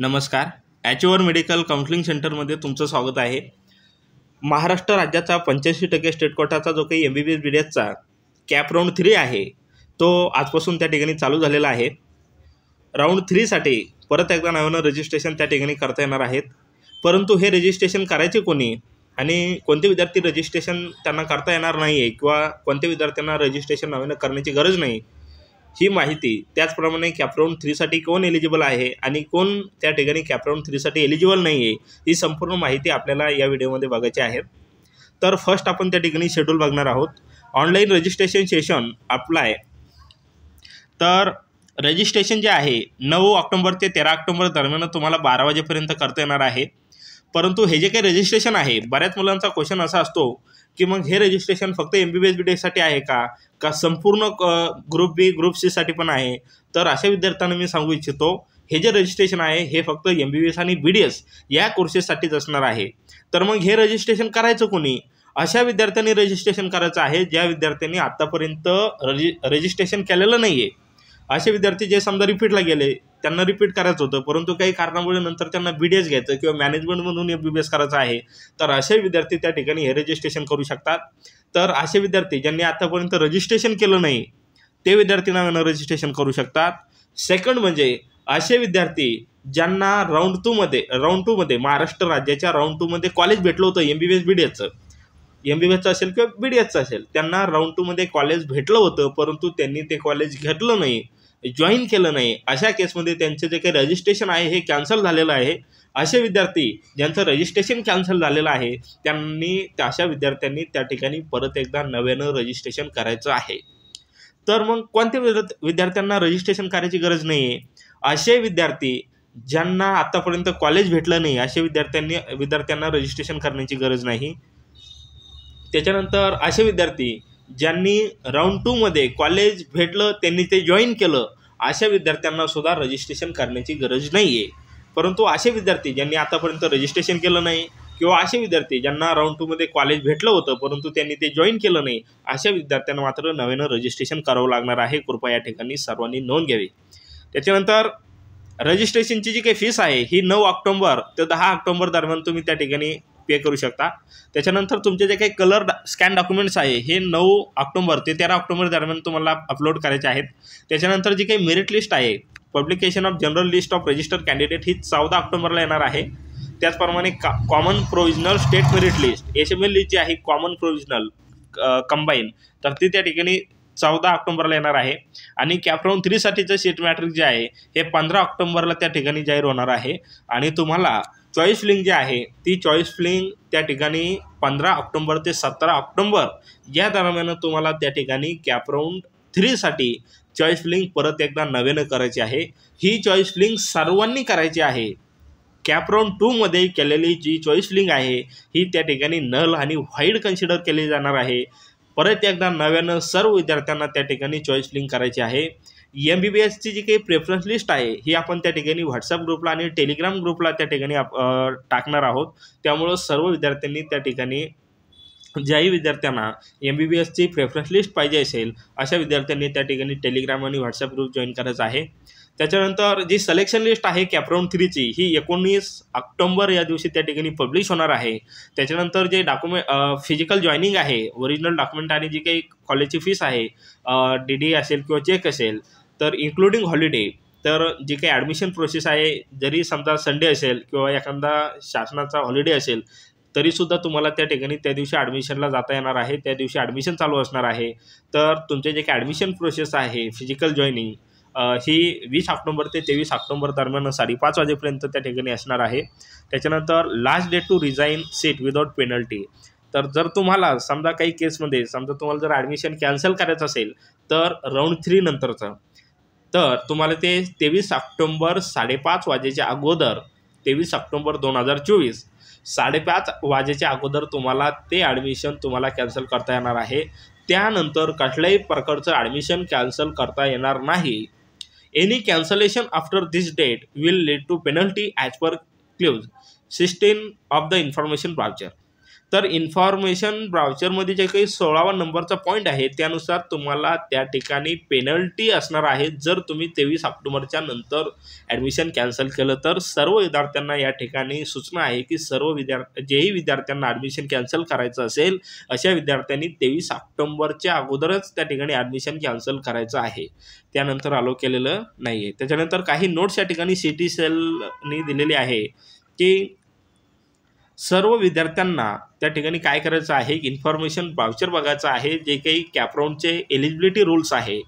नमस्कार ॲचओवर medical counselling सेंटरमध्ये तुमचं स्वागत आहे महाराष्ट्र राज्याचा पंच्याऐंशी टक्के स्टेट कोटाचा जो काही M B B S B D एसचा कॅप राऊंड थ्री आहे तो आजपासून त्या ठिकाणी चालू झालेला आहे राऊंड थ्रीसाठी परत एकदा नव्यानं रजिस्ट्रेशन त्या ठिकाणी करता येणार आहेत परंतु हे रजिस्ट्रेशन करायचे कोणी आणि कोणते विद्यार्थी रजिस्ट्रेशन त्यांना करता येणार नाही आहे किंवा कोणत्या विद्यार्थ्यांना रजिस्ट्रेशन नव्यानं करण्याची गरज नाही ही माहिती त्याचप्रमाणे कॅपराऊंड थ्रीसाठी कोण एलिजिबल आहे आणि कोण त्या ठिकाणी कॅपराऊंड थ्रीसाठी एलिजिबल नाही आहे ही संपूर्ण माहिती आपल्याला या व्हिडिओमध्ये बघायची आहे तर फर्स्ट आपण त्या ठिकाणी शेड्यूल बघणार आहोत ऑनलाईन रजिस्ट्रेशन सेशन अप्लाय तर रजिस्ट्रेशन जे आहे नऊ ऑक्टोंबर ते तेरा ऑक्टोबर दरम्यान तुम्हाला बारा वाजेपर्यंत करता येणार आहे परंतु हे जे काही रजिस्ट्रेशन आहे बऱ्याच मुलांचा क्वेश्चन असा असतो की मग हे रजिस्ट्रेशन फक्त एम बी बी एस बी साठी आहे का का संपूर्ण ग्रुप बी ग्रुप सीसाठी पण आहे तर अशा विद्यार्थ्यांना मी सांगू इच्छितो हे जे रजिस्ट्रेशन आहे हे फक्त एम बी बी एस आणि बी डी एस या कोर्सेससाठीच असणार आहे तर मग हे रजिस्ट्रेशन करायचं कोणी अशा विद्यार्थ्यांनी रजिस्ट्रेशन करायचं आहे ज्या विद्यार्थ्यांनी आत्तापर्यंत रजि रजिस्ट्रेशन केलेलं नाही आहे असे विद्यार्थी जे समजा रिपीटला गेले त्यांना रिपीट करायचं होतं परंतु काही कारणामुळे नंतर त्यांना बी डी एस घ्यायचं किंवा मॅनेजमेंटमधून एम बी बी एस करायचं आहे तर असे विद्यार्थी त्या ठिकाणी हे रजिस्ट्रेशन करू शकतात तर असे विद्यार्थी ज्यांनी आतापर्यंत रजिस्ट्रेशन केलं नाही ते विद्यार्थी नव्यानं रजिस्ट्रेशन करू शकतात सेकंड म्हणजे असे विद्यार्थी ज्यांना राऊंड टूमध्ये राऊंड टूमध्ये महाराष्ट्र राज्याच्या राऊंड टूमध्ये कॉलेज भेटलं होतं M B B S B D एसचं एम बी बी एसचं असेल किंवा बी डी एसचं असेल त्यांना राऊंड टूमध्ये कॉलेज भेटलं होतं परंतु त्यांनी ते कॉलेज घेतलं नाही जॉईन केलं नाही अशा केसमध्ये त्यांचं जे काही रजिस्ट्रेशन आहे हे कॅन्सल झालेलं आहे असे विद्यार्थी ज्यांचं रजिस्ट्रेशन कॅन्सल झालेलं आहे त्यांनी अशा विद्यार्थ्यांनी त्या ठिकाणी परत एकदा नव्यानं रजिस्ट्रेशन करायचं आहे तर मग कोणत्या विद्यार्थ्यांना रजिस्ट्रेशन करायची गरज नाही आहे असे विद्यार्थी ज्यांना आतापर्यंत कॉलेज भेटलं नाही असे विद्यार्थ्यांनी विद्यार्थ्यांना रजिस्ट्रेशन करण्याची गरज नाही त्याच्यानंतर असे विद्यार्थी ज्यांनी राऊंड टूमध्ये कॉलेज भेटलं त्यांनी ते जॉईन केलं अशा विद्यार्थ्यांना सुद्धा रजिस्ट्रेशन करण्याची गरज नाही आहे परंतु असे विद्यार्थी ज्यांनी आतापर्यंत रजिस्ट्रेशन केलं नाही किंवा असे विद्यार्थी ज्यांना राऊंड टूमध्ये कॉलेज भेटलं होतं परंतु त्यांनी ते जॉईन केलं नाही अशा विद्यार्थ्यांना मात्र नव्यानं रजिस्ट्रेशन करावं लागणार आहे कृपया या ठिकाणी सर्वांनी नोंद घ्यावी त्याच्यानंतर रजिस्ट्रेशनची जी काही फीस आहे ही नऊ ऑक्टोंबर ते दहा ऑक्टोंबर दरम्यान तुम्ही त्या ठिकाणी पे करू शकता त्याच्यानंतर तुमचे जे काही कलर स्कॅन डॉक्युमेंट्स आहे हे नऊ ऑक्टोंबर ते तेरा ऑक्टोबर दरम्यान तुम्हाला अपलोड करायचे आहेत त्याच्यानंतर जी काही मेरिट लिस्ट आहे publication of general list of registered candidate ही चौदा ऑक्टोबरला येणार आहे त्याचप्रमाणे का common provisional state merit list S M L list जी आहे कॉमन प्रोव्हिजनल कंबाईन तर ती त्या ठिकाणी चौदा ऑक्टोंबरला येणार आहे आणि कॅपराऊन थ्रीसाठीचं सीट मॅट्रिक जे आहे हे पंधरा ऑक्टोंबरला त्या ठिकाणी जाहीर होणार आहे आणि तुम्हाला चॉईस फिलिंग जी आहे ती चॉईस फ्लिंग त्या ठिकाणी पंधरा ऑक्टोंबर ते सतरा ऑक्टोंबर या दरम्यान तुम्हाला त्या ठिकाणी कॅपराऊंड थ्रीसाठी चॉईस फिलिंग परत एकदा नव्यानं करायची आहे ही चॉईस फिलिंग सर्वांनी करायची आहे कॅपराऊंड टूमध्ये केलेली जी चॉईस लिंक आहे ही त्या ठिकाणी नल आणि व्हाईट कन्सिडर केली जाणार आहे परत एकदा नव्यानं सर्व विद्यार्थ्यांना त्या ठिकाणी चॉईस लिंक करायची आहे एम बी बी एसची जी काही प्रेफरन्स लिस्ट आहे ही आपण त्या ठिकाणी व्हॉट्सअप ग्रुपला आणि टेलिग्राम ग्रुपला त्या ठिकाणी टाकणार आहोत त्यामुळं सर्व विद्यार्थ्यांनी त्या ठिकाणी ज्याही विद्यार्थ्यांना एम बी बी एसची प्रेफरन्स लिस्ट पाहिजे असेल अशा विद्यार्थ्यांनी त्या ठिकाणी टेलिग्राम आणि व्हॉट्सअप ग्रुप जॉईन करायचं आहे त्याच्यानंतर जी सलेक्शन लिस्ट आहे कॅपराउंड थ्रीची ही एकोणीस ऑक्टोंबर या दिवशी त्या ठिकाणी पब्लिश होणार आहे त्याच्यानंतर जे डॉक्युमेंट फिजिकल जॉईनिंग आहे ओरिजिनल डॉक्युमेंट आणि जी काही कॉलेजची फीस आहे डी डी असेल किंवा चेक असेल तर इन्क्लुडिंग हॉलिडे तर जे काही ॲडमिशन प्रोसेस आहे जरी समजा संडे असेल किंवा एखादा शासनाचा हॉलिडे असेल तरीसुद्धा तुम्हाला त्या ठिकाणी त्या दिवशी ॲडमिशनला जाता येणार आहे त्या दिवशी ॲडमिशन चालू असणार आहे तर तुमचे जे काही ॲडमिशन प्रोसेस आहे फिजिकल जॉईनिंग ही वीस ऑक्टोंबर ते तेवीस ऑक्टोंबर दरम्यान साडेपाच वाजेपर्यंत त्या ठिकाणी असणार आहे त्याच्यानंतर last date to resign seat without penalty तर जर तुम्हाला समजा काही केसमध्ये समजा तुम्हाला जर ॲडमिशन कॅन्सल करायचं असेल तर राऊंड थ्री नंतरचं तर तुम्हाला ते तेवीस ऑक्टोंबर साडेपाच वाजेच्या अगोदर तेवीस ऑक्टोंबर दोन हजार चोवीस साडेपाच वाजेच्या अगोदर तुम्हाला ते ॲडमिशन तुम्हाला कॅन्सल करता येणार आहे त्यानंतर कुठल्याही प्रकारचं ॲडमिशन कॅन्सल करता येणार नाही any cancellation after this date will lead to penalty as per clause sixteen of the information brochure तर इन्फॉर्मेशन ब्राउचरमध्ये जे काही सोळावा नंबरचा पॉईंट आहे त्यानुसार तुम्हाला त्या ठिकाणी पेनल्टी असणार आहे जर तुम्ही तेवीस ऑक्टोबरच्या नंतर ॲडमिशन कॅन्सल केलं तर सर्व विद्यार्थ्यांना या ठिकाणी सूचना आहे की सर्व विद्यार्थी जेही विद्यार्थ्यांना ॲडमिशन कॅन्सल करायचं असेल अशा विद्यार्थ्यांनी तेवीस ऑक्टोंबरच्या अगोदरच त्या ठिकाणी ॲडमिशन कॅन्सल करायचं आहे त्यानंतर अलो केलेलं नाही आहे त्याच्यानंतर काही नोट्स या ठिकाणी सी टी सेलनी दिलेली आहे की सर्व विद्यार्थ्यांना त्या ठिकाणी काय करायचं आहे इन्फॉर्मेशन बाउचर बघायचं आहे जे काही कॅपराऊंडचे एलिजिबिलिटी रूल्स आहे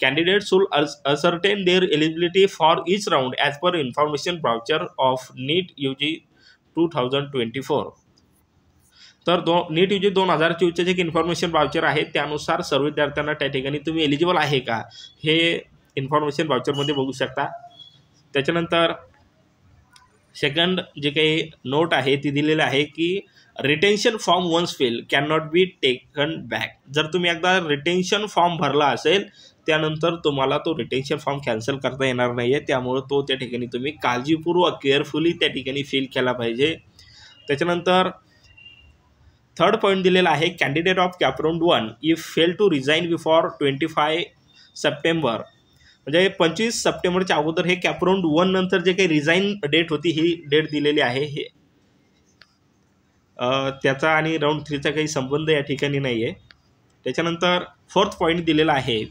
candidates should ascertain their eligibility for each round as per information brochure of NEET U G two thousand twenty four तर दो नीट यू जी दोन हजार चोवीसचे जे इन्फॉर्मेशन बाउचर आहे त्यानुसार सर्व विद्यार्थ्यांना त्या ठिकाणी तुम्ही एलिजिबल आहे का हे इन्फॉर्मेशन बाउचरमध्ये बघू शकता त्याच्यानंतर सेकंड जे काही नोट आहे ती दिलेली आहे की retention form once fill can not be taken back जर तुम्ही एकदा रिटेन्शन फॉर्म भरला असेल त्यानंतर तुम्हाला तो रिटेन्शन फॉर्म कॅन्सल करता येणार नाही आहे त्यामुळं तो त्या ठिकाणी तुम्ही काळजीपूर्वक केअरफुली त्या ठिकाणी फील केला पाहिजे त्याच्यानंतर थर्ड पॉईंट दिलेला आहे candidate of CAP round one if fail to resign before twenty five September म्हणजे पंचवीस सप्टेंबरच्या अगोदर हे कॅपराऊंड वन नंतर जे काही रिझाईन डेट होती ही डेट दिलेली आहे हे त्याचा आणि राऊंड थ्रीचा काही संबंध या ठिकाणी नाही आहे त्याच्यानंतर फोर्थ पॉईंट दिलेला आहे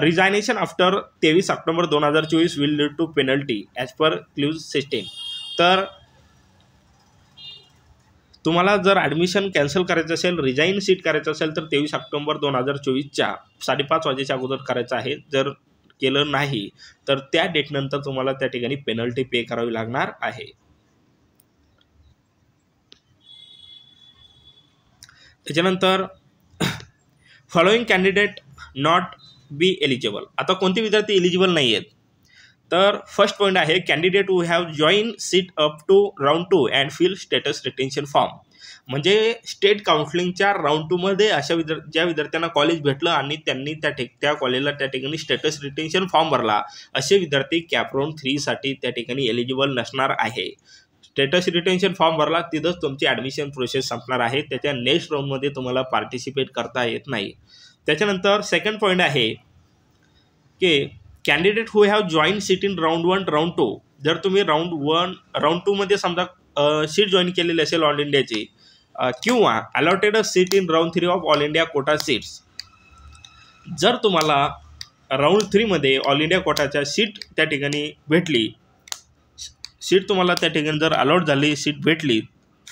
रिझायनेशन आफ्टर तेवीस ऑक्टोंबर दोन हजार चोवीस will lead to penalty as per clause system तर तुम्हाला जर ॲडमिशन कॅन्सल करायचं असेल रिझाईन सीट करायचं असेल तर तेवीस ऑक्टोंबर दोन हजार चोवीसच्या साडेपाच वाजेच्या अगोदर करायचं आहे जर केलं नाही तर त्या डेटनंतर तुम्हाला त्या ठिकाणी पेनल्टी पे करावी लागणार आहे त्याच्यानंतर following candidate not be eligible आता कोणते विद्यार्थी एलिजिबल नाही आहेत तर फर्स्ट पॉईंट आहे candidate who have join seat up to round two and fill status retention form म्हणजे स्टेट काउन्सिलिंगच्या राऊंड टूमध्ये अशा विद्या ज्या विद्यार्थ्यांना कॉलेज भेटलं आणि त्यांनी त्या ठिक त्या कॉलेजला त्या ठिकाणी स्टेटस रिटेन्शन फॉर्म भरला असे विद्यार्थी कॅपराऊंड थ्रीसाठी त्या ठिकाणी एलिजिबल नसणार आहे स्टेटस रिटेन्शन फॉर्म भरला तिथंच तुमची ॲडमिशन प्रोसेस संपणार आहे त्याच्या नेक्स्ट राऊंडमध्ये तुम्हाला पार्टिसिपेट करता येत नाही त्याच्यानंतर सेकंड पॉईंट आहे की candidate who have join seat in round one round two जर तुम्ही राऊंड वन राऊंड टूमध्ये समजा सीट जॉईन केलेली असेल ऑल इंडियाची किंवा allotted a seat in round three of all India quota seats जर तुम्हाला राऊंड थ्रीमध्ये ऑल इंडिया कोटाच्या सीट त्या ठिकाणी भेटली सीट तुम्हाला त्या ठिकाणी जर अलॉट झाली सीट भेटली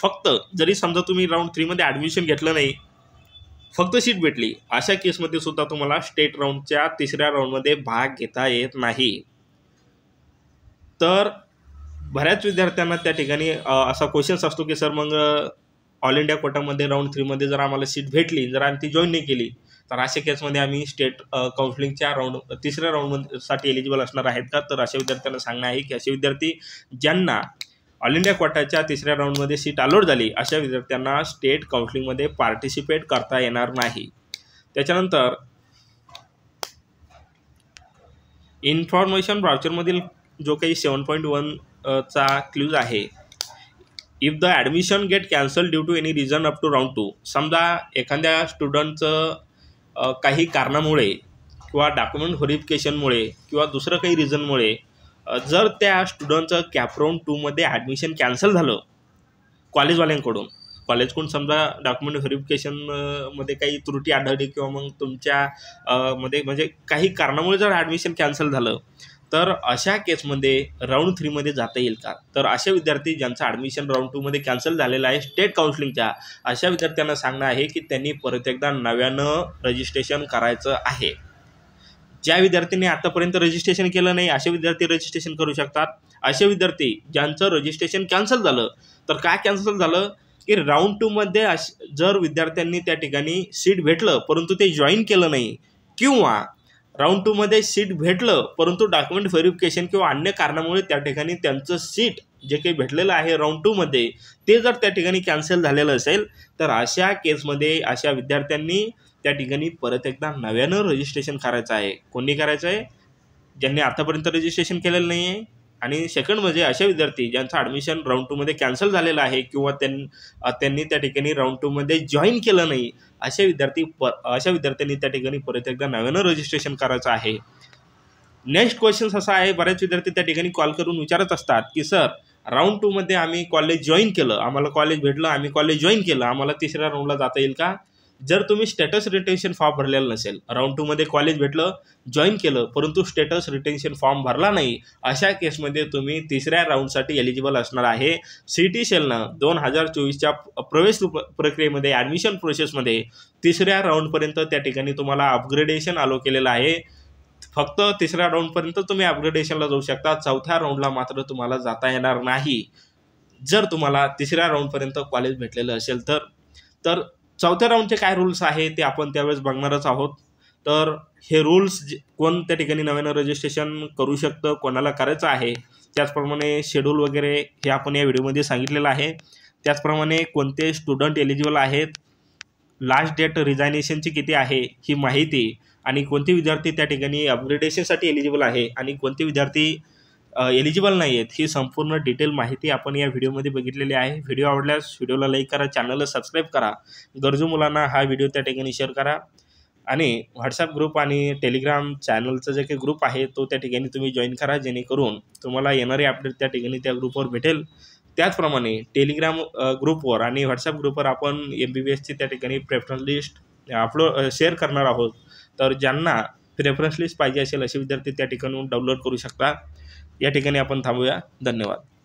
फक्त जरी समजा तुम्ही राऊंड थ्रीमध्ये ॲडमिशन घेतलं नाही फक्त सीट भेटली अशा केसमध्ये सुद्धा तुम्हाला स्टेट राऊंडच्या तिसऱ्या राऊंडमध्ये भाग घेता येत नाही तर बऱ्याच विद्यार्थ्यांना त्या ठिकाणी असा क्वेश्चन्स असतो की सर मग ऑल इंडिया कोटामध्ये राऊंड थ्रीमध्ये जर आम्हाला सीट भेटली जर आम्ही ती जॉईन नाही केली तर अशा केसमध्ये आम्ही स्टेट काउन्सिलिंगच्या राऊंड तिसऱ्या राऊंडमध्ये साठी एलिजिबल असणार आहेत का तर अशा विद्यार्थ्यांना सांगणं आहे की असे विद्यार्थी ज्यांना ऑल इंडिया क्वाटाच्या तिसऱ्या राऊंडमध्ये सीट अलोट झाली अशा विद्यार्थ्यांना स्टेट काउन्सिलिंगमध्ये पार्टिसिपेट करता येणार नाही त्याच्यानंतर इन्फॉर्मेशन ब्राउचरमधील जो काही सेवन पॉईंट वन चा क्ल्यूज आहे if the admission get cancel due to any reason up to round two समजा एखाद्या स्टुडंटचं काही कारणामुळे किंवा डॉक्युमेंट व्हरिफिकेशनमुळे किंवा दुसरं काही रिझनमुळे जर त्या स्टुडंटचं कॅपराऊंड टूमध्ये ॲडमिशन कॅन्सल झालं कॉलेजवाल्यांकडून कॉलेजकडून समजा डॉक्युमेंट व्हेरिफिकेशनमध्ये काही त्रुटी आढळली किंवा मग तुमच्या मध्ये म्हणजे काही कारणामुळे जर ॲडमिशन कॅन्सल झालं तर अशा केसमध्ये राऊंड थ्रीमध्ये जाता येईल का तर असे विद्यार्थी ज्यांचं ॲडमिशन राऊंड टूमध्ये कॅन्सल झालेलं आहे स्टेट काउन्सिलिंगच्या अशा विद्यार्थ्यांना सांगणं आहे की त्यांनी परत एकदा नव्यानं रजिस्ट्रेशन करायचं आहे ज्या विद्यार्थ्यांनी आतापर्यंत रजिस्ट्रेशन केलं नाही असे विद्यार्थी रजिस्ट्रेशन करू शकतात असे विद्यार्थी ज्यांचं रजिस्ट्रेशन कॅन्सल झालं तर काय कॅन्सल झालं की राऊंड टूमध्ये अश जर विद्यार्थ्यांनी त्या ठिकाणी सीट भेटलं परंतु ते जॉईन केलं नाही किंवा राऊंड टूमध्ये सीट भेटलं परंतु डॉक्युमेंट व्हेरिफिकेशन किंवा अन्य कारणामुळे त्या ठिकाणी त्यांचं सीट जे काही भेटलेलं आहे राऊंड टूमध्ये ते जर त्या ठिकाणी कॅन्सल झालेलं असेल तर अशा केसमध्ये अशा विद्यार्थ्यांनी त्या ठिकाणी परत एकदा नव्यानं रजिस्ट्रेशन करायचं आहे कोणी करायचं आहे ज्यांनी आतापर्यंत रजिस्ट्रेशन केलेलं नाही आहे आणि सेकंड म्हणजे असे विद्यार्थी ज्यांचं ॲडमिशन राऊंड टूमध्ये कॅन्सल झालेलं आहे किंवा त्यां त्यांनी त्या ठिकाणी राऊंड टूमध्ये जॉईन केलं नाही असे विद्यार्थी प अशा विद्यार्थ्यांनी त्या ठिकाणी परत एकदा नव्यानं रजिस्ट्रेशन करायचं आहे नेक्स्ट क्वेश्चन्स असा आहे बऱ्याच विद्यार्थी त्या ठिकाणी कॉल करून विचारत असतात की सर राऊंड टूमध्ये आम्ही कॉलेज जॉईन केलं आम्हाला कॉलेज भेटलं आम्ही कॉलेज जॉईन केलं आम्हाला तिसऱ्या राऊंडला जाता येईल का जर तुम्ही स्टेटस रिटेन्शन फॉर्म भरलेला नसेल राऊंड टूमध्ये कॉलेज भेटलं जॉईन केलं परंतु स्टेटस रिटेन्शन फॉर्म भरला नाही अशा केसमध्ये तुम्ही तिसऱ्या राऊंडसाठी एलिजिबल असणार आहे सी टी सेलनं दोन हजार चोवीसच्या प्रवेश प्रक्रियेमध्ये ॲडमिशन प्रोसेसमध्ये तिसऱ्या राऊंडपर्यंत त्या ठिकाणी तुम्हाला अपग्रेडेशन आलो केलेलं आहे फक्त तिसऱ्या राऊंडपर्यंत तुम्ही अपग्रेडेशनला जाऊ शकता चौथ्या राऊंडला मात्र तुम्हाला जाता येणार नाही जर तुम्हाला तिसऱ्या राऊंडपर्यंत कॉलेज भेटलेलं असेल तर तर चौथ्या राऊंडचे काय रूल्स आहे ते आपण त्यावेळेस बघणारच आहोत तर हे रूल्स कोण त्या ठिकाणी नव्यानं रजिस्ट्रेशन करू शकतं कोणाला करायचं आहे त्याचप्रमाणे शेड्यूल वगैरे हे आपण या व्हिडिओमध्ये सांगितलेलं आहे त्याचप्रमाणे कोणते स्टुडंट एलिजिबल आहेत लास्ट डेट रिझायनेशनची किती आहे ही माहिती आणि कोणते विद्यार्थी त्या ठिकाणी अपग्रेडेशनसाठी एलिजिबल आहे आणि कोणते विद्यार्थी एलिजिबल नाही आहेत ही संपूर्ण डिटेल माहिती आपण या व्हिडिओमध्ये बघितलेली आहे व्हिडिओ आवडल्यास व्हिडिओला लाईक करा चॅनलला सबस्क्राईब करा गरजू मुलांना हा व्हिडिओ त्या ठिकाणी शेअर करा आणि व्हॉट्सअप ग्रुप आणि टेलिग्राम चॅनलचा जे काही ग्रुप आहे तो त्या ठिकाणी तुम्ही जॉईन करा जेणेकरून तुम्हाला येणारे अपडेट त्या ठिकाणी त्या ग्रुपवर भेटेल त्याचप्रमाणे टेलिग्राम ग्रुपवर आणि व्हॉट्सअप ग्रुपवर आपण एम बी बी एसची त्या ठिकाणी प्रेफरन्स लिस्ट अपलोड शेअर करणार आहोत तर ज्यांना प्रेफरन्स लिस्ट पाहिजे असेल असे विद्यार्थी त्या ठिकाणून डाउनलोड करू शकता या ठिकाणी आपण थांबूया धन्यवाद